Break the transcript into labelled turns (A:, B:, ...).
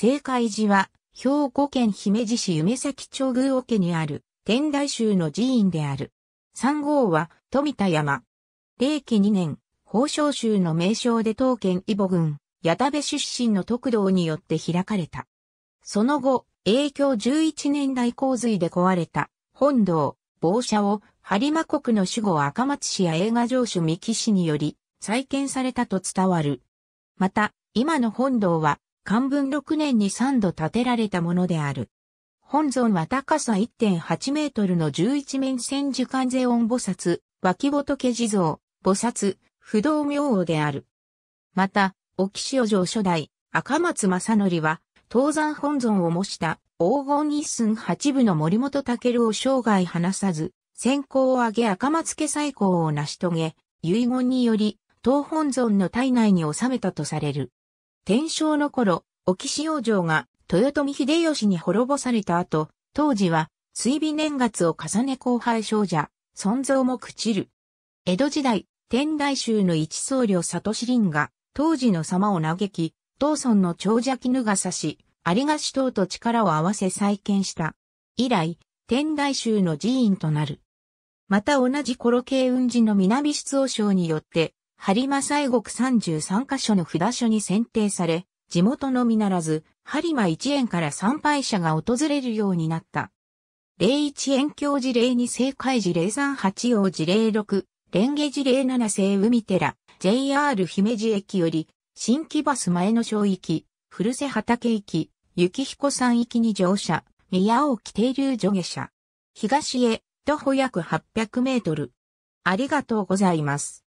A: 正海寺は、兵庫県姫路市夢崎町宮桶にある、天台宗の寺院である。三号は、富田山。霊紀2年、宝生宗の名称で当県伊保郡、矢田部出身の徳道によって開かれた。その後、影響11年代洪水で壊れた、本堂、房舎を、播磨国の守護赤松氏や映画城主三木氏により、再建されたと伝わる。また、今の本堂は、漢文6年に3度建てられたものである。本尊は高さ1.8メートルの11面千手観世音菩薩、脇仏地蔵、菩薩、不動明王である。また、沖潮城初代、赤松正則は、東山本尊を模した黄金一寸八部の森本武を生涯離さず、先行を挙げ赤松家最高を成し遂げ、遺言により、東本尊の体内に収めたとされる。天正の頃、沖潮城が豊臣秀吉に滅ぼされた後、当時は水尾年月を重ね後輩少女、尊蔵も朽ちる。江戸時代、天台宗の一僧侶里志林が、当時の様を嘆き、当村の長者絹が刺し、有賀氏等と力を合わせ再建した。以来、天台宗の寺院となる。また同じ頃慶雲寺の南出王将によって、播磨西国33カ所の札所に選定され、地元のみならず、播磨一円から参拝者が訪れるようになった。霊一円教事例二正解事例三八王事例六、蓮華事例七聖海寺、JR 姫路駅より、新木バス前の小域、古瀬畑駅、雪彦山域に乗車、宮沖停留所下車。東へ、徒歩約800メートル。ありがとうございます。